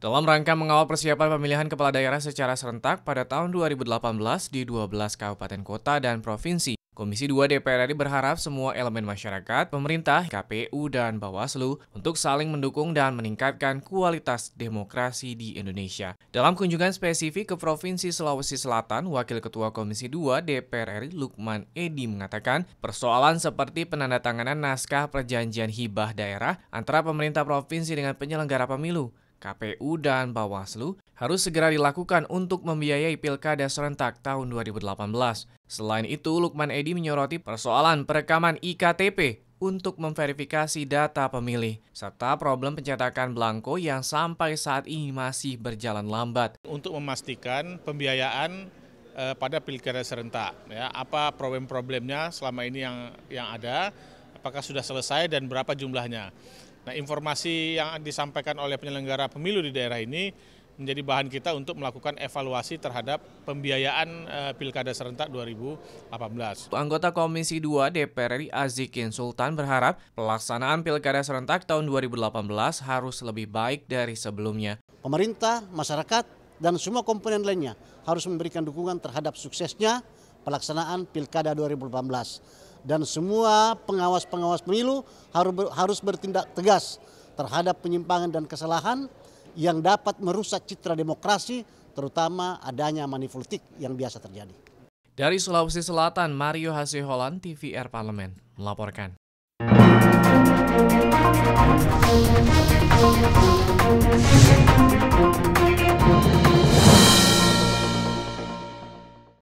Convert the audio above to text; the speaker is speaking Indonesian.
Dalam rangka mengawal persiapan pemilihan kepala daerah secara serentak pada tahun 2018 di 12 kabupaten kota dan provinsi, Komisi 2 DPR RI berharap semua elemen masyarakat, pemerintah, KPU, dan Bawaslu untuk saling mendukung dan meningkatkan kualitas demokrasi di Indonesia. Dalam kunjungan spesifik ke Provinsi Sulawesi Selatan, Wakil Ketua Komisi 2 DPR RI Lukman Edi mengatakan, persoalan seperti penandatanganan naskah perjanjian hibah daerah antara pemerintah provinsi dengan penyelenggara pemilu KPU dan Bawaslu harus segera dilakukan untuk membiayai Pilkada Serentak tahun 2018. Selain itu, Lukman Edi menyoroti persoalan perekaman IKTP untuk memverifikasi data pemilih, serta problem pencetakan belangko yang sampai saat ini masih berjalan lambat. Untuk memastikan pembiayaan eh, pada Pilkada Serentak, ya, apa problem-problemnya selama ini yang, yang ada, apakah sudah selesai dan berapa jumlahnya. Nah, informasi yang disampaikan oleh penyelenggara pemilu di daerah ini menjadi bahan kita untuk melakukan evaluasi terhadap pembiayaan eh, Pilkada serentak 2018. Anggota Komisi 2 DPR RI Azikin Sultan berharap pelaksanaan Pilkada serentak tahun 2018 harus lebih baik dari sebelumnya. Pemerintah, masyarakat, dan semua komponen lainnya harus memberikan dukungan terhadap suksesnya pelaksanaan Pilkada 2018 dan semua pengawas-pengawas pemilu harus bertindak tegas terhadap penyimpangan dan kesalahan yang dapat merusak citra demokrasi terutama adanya manipulatif yang biasa terjadi. Dari Sulawesi Selatan, Mario Hasiholan, TVR Parlemen, melaporkan.